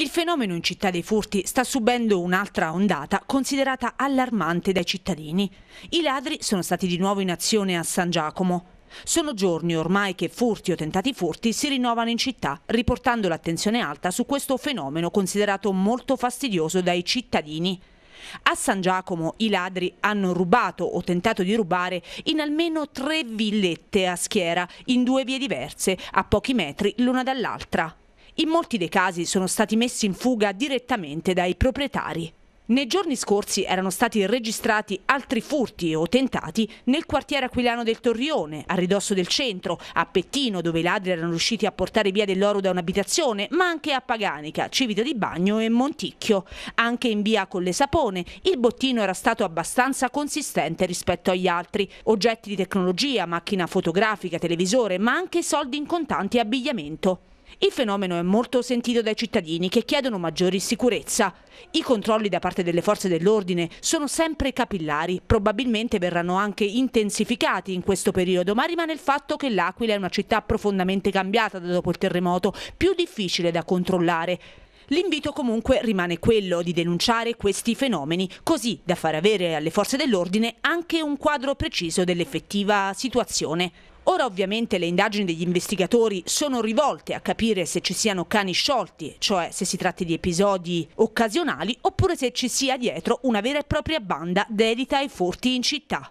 Il fenomeno in città dei furti sta subendo un'altra ondata considerata allarmante dai cittadini. I ladri sono stati di nuovo in azione a San Giacomo. Sono giorni ormai che furti o tentati furti si rinnovano in città, riportando l'attenzione alta su questo fenomeno considerato molto fastidioso dai cittadini. A San Giacomo i ladri hanno rubato o tentato di rubare in almeno tre villette a schiera, in due vie diverse, a pochi metri l'una dall'altra. In molti dei casi sono stati messi in fuga direttamente dai proprietari. Nei giorni scorsi erano stati registrati altri furti o tentati nel quartiere aquilano del Torrione, a ridosso del centro, a Pettino dove i ladri erano riusciti a portare via dell'oro da un'abitazione, ma anche a Paganica, Civita di Bagno e Monticchio. Anche in via Colle Sapone il bottino era stato abbastanza consistente rispetto agli altri. Oggetti di tecnologia, macchina fotografica, televisore, ma anche soldi in contanti e abbigliamento. Il fenomeno è molto sentito dai cittadini che chiedono maggiori sicurezza. I controlli da parte delle forze dell'ordine sono sempre capillari, probabilmente verranno anche intensificati in questo periodo, ma rimane il fatto che l'Aquila è una città profondamente cambiata da dopo il terremoto, più difficile da controllare. L'invito comunque rimane quello di denunciare questi fenomeni, così da far avere alle forze dell'ordine anche un quadro preciso dell'effettiva situazione. Ora ovviamente le indagini degli investigatori sono rivolte a capire se ci siano cani sciolti, cioè se si tratti di episodi occasionali oppure se ci sia dietro una vera e propria banda dedita ai furti in città.